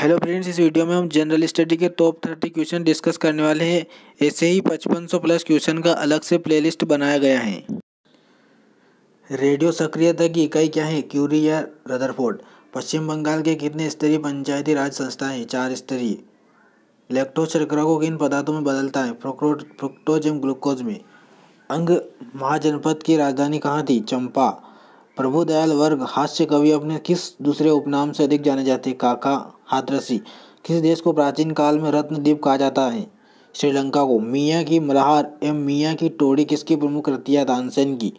hello friends इस video में हम जनरल स्टडी के टॉप थर्टी क्वेश्चन डिस्कस करने वाले हैं ऐसे ही पचपन सौ प्लस क्वेश्चन का अलग से प्लेलिस्ट बनाया गया है रेडियो सक्रियता की इकाई क्या है क्यूरी या रदरफोर्ड पश्चिम बंगाल के कितने स्तरीय पंचायती राज संस्थाएं हैं चार स्तरीय लेक्टोज शर्करा को किन पदार्थों में बदलता है फ्रुक्टोज एवं ग्लूकोज में अंग महाजनपद की राजधानी कहाँ थी चंपा प्रभुदयाल वर्ग हास्य कवि अपने किस दूसरे उपनाम से अधिक जाने जाते काका हाथरसी किस देश को प्राचीन काल में द्वीप कहा जाता है श्रीलंका को मियाँ की मल्हार एवं मियाँ की टोड़ी किसकी प्रमुख कृतियाँ तानसेन की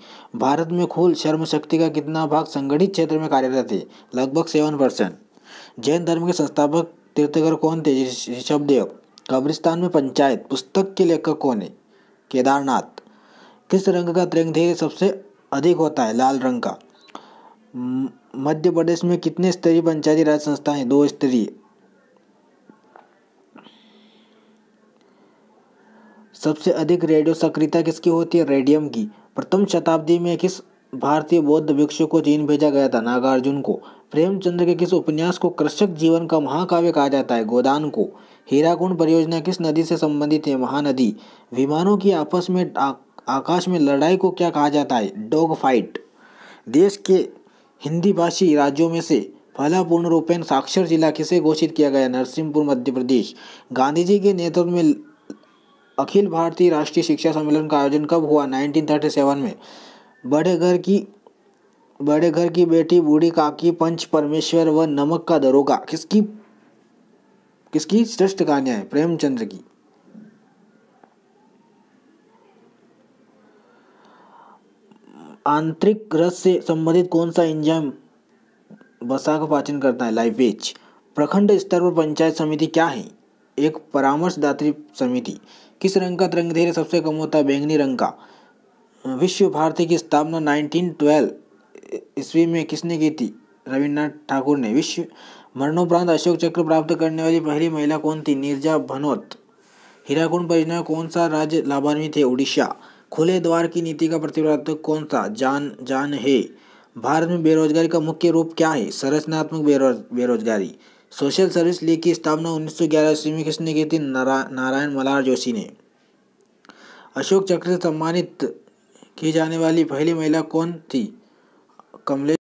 भारत में खुल शर्म शक्ति का कितना भाग संगठित क्षेत्र में कार्यरत है लगभग सेवन परसेंट जैन धर्म के संस्थापक तीर्थकर कौन थे ऋषभदेव कब्रिस्तान में पंचायत पुस्तक के लेखक कौन है केदारनाथ किस रंग का त्रिंग सबसे अधिक होता है लाल रंग का मध्य प्रदेश में कितने स्तरीय पंचायती राज संस्था संस्थाएं दो स्तरीय सबसे अधिक रेडियो सक्रियता किसकी होती है रेडियम की प्रथम शताब्दी में किस भारतीय बौद्ध भिक्षु को चीन भेजा गया था नागार्जुन को प्रेमचंद्र के किस उपन्यास को कृषक जीवन का महाकाव्य कहा जाता है गोदान को हीराकुंड परियोजना किस नदी से संबंधित है महानदी विमानों की आपस में आ, आकाश में लड़ाई को क्या कहा जाता है डॉग फाइट देश के हिंदी भाषी राज्यों में से पहला पूर्ण रूपेण साक्षर जिला किसे घोषित किया गया नरसिंहपुर मध्य प्रदेश गांधी जी के नेतृत्व में अखिल भारतीय राष्ट्रीय शिक्षा सम्मेलन का आयोजन कब हुआ 1937 में बड़े घर की बड़े घर की बेटी बूढ़ी काकी पंच परमेश्वर व नमक का दरोगा किसकी किसकी श्रेष्ठ कहानियां प्रेमचंद्र की आंतरिक रस से संबंधित कौन सा एंजाइम वसा का पाचन करता है लाइपेज प्रखंड स्तर पर पंचायत समिति क्या है एक परामर्शदात्री समिति किस रंग का तिरंग धैर्य सबसे कम होता है बैंगनी रंग का विश्व भारती की स्थापना 1912 ईस्वी में किसने की थी रविन्द्रनाथ ठाकुर ने विश्व मरणोपरांत अशोक चक्र प्राप्त करने वाली पहली महिला कौन थी नीरजा भनोत हीराकुंड परियोजना कौन सा राज्य लाभान्वित है उड़ीसा खुले द्वार की नीति का प्रतिपादक कौन सा जान जान है भारत में बेरोजगारी का मुख्य रूप क्या है संरचनात्मक बेरोज बेरोजगारी सोशल सर्विस लीग की स्थापना 1911 ईस्वी में किसने की थी नारा, नारायण मलार जोशी ने अशोक चक्र से सम्मानित की जाने वाली पहली महिला कौन थी कमलेश